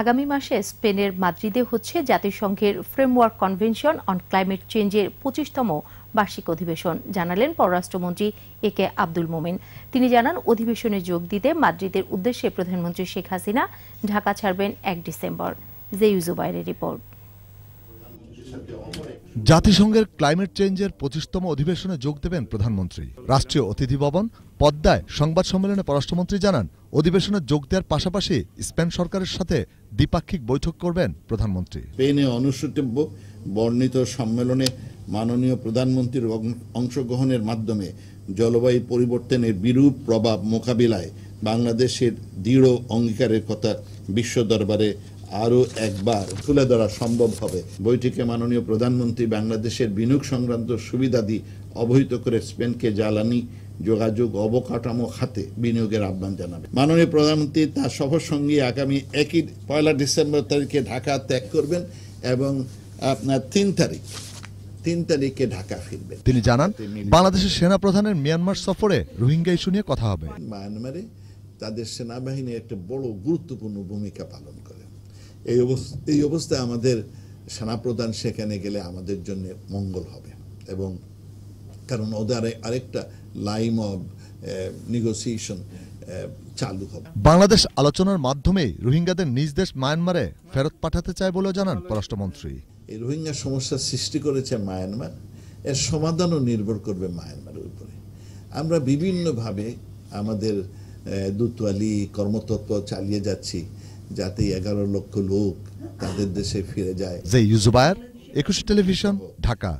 আগামী মাসে স্পেনের মাদ্রিদে হচ্ছে জাতিসংঘের ফ্রেমওয়ার্ক কনভেনশন অন ক্লাইমেট চেঞ্জের পঁচিশতম বার্ষিক অধিবেশন জানালেন পররাষ্ট্রমন্ত্রী এ কে আব্দুল মোমেন তিনি জানান অধিবেশনে যোগ দিতে মাদ্রিদের উদ্দেশ্যে প্রধানমন্ত্রী শেখ হাসিনা ঢাকা ছাড়বেন এক ডিসেম্বর রিপোর্ট জাতিসংঘের ক্লাইমেট চেঞ্জের পঁচিশতম অধিবেশনে যোগ দেবেন প্রধানমন্ত্রী রাষ্ট্রীয় অতিথি ভবন পদ্মায় সংবাদ সম্মেলনে পররাষ্ট্রমন্ত্রী জানান অধিবেশনে যোগ দেওয়ার পাশাপাশি স্পেন সরকারের সাথে দ্বিপাক্ষিক বৈঠক করবেন প্রধানমন্ত্রী স্পেনে অনুষ্ঠিতব্য বর্ণিত সম্মেলনে মাননীয় প্রধানমন্ত্রীর অংশগ্রহণের মাধ্যমে জলবায়ু পরিবর্তনের বিরূপ প্রভাব মোকাবিলায় বাংলাদেশের দৃঢ় অঙ্গীকারের কথা বিশ্ব দরবারে আরও একবার তুলে ধরা সম্ভব হবে বইটিকে মাননীয় প্রধানমন্ত্রী বাংলাদেশের বিনিয়োগ সংক্রান্ত সুবিধাদি অবহিত করে স্পেনকে জ্বালানি যোগাযোগ অবকাঠামো খাতে বিনিয়োগের আহ্বান জানাবে মাননীয় প্রধানমন্ত্রী তার সফর সঙ্গে আগামী একই পয়লা ডিসেম্বর তারিখে ঢাকা ত্যাগ করবেন এবং আপনার তিন তারিখ তিন তারিখে ঢাকা ফিরবেন তিনি জানান বাংলাদেশের সেনা প্রধানের মিয়ানমার সফরে রোহিঙ্গা ইস্যু নিয়ে কথা হবে মায়ানমারে তাদের সেনাবাহিনী একটা বড় গুরুত্বপূর্ণ ভূমিকা পালন করে এই অবস্থা এই অবস্থায় আমাদের সেনাপ্রধান সেখানে গেলে আমাদের জন্য মঙ্গল হবে এবং কারণ ওদের আরেকটা লাইম অব নেগোসিয়েশন চালু হবে বাংলাদেশ আলোচনার মাধ্যমে রোহিঙ্গাদের নিজ দেশ মায়ানমারে ফেরত পাঠাতে চায় বলেও জানান পররাষ্ট্রমন্ত্রী এই রোহিঙ্গা সমস্যা সৃষ্টি করেছে মায়ানমার এর সমাধানও নির্ভর করবে মায়ানমারের উপরে আমরা বিভিন্নভাবে আমাদের দুতোয়ালি কর্মতত্ত্ব চালিয়ে যাচ্ছি যাতে এগারো লক্ষ লোক তাদের দেশে ফিরে যায় যে ইউজুবায়ার একুশে টেলিভিশন ঢাকা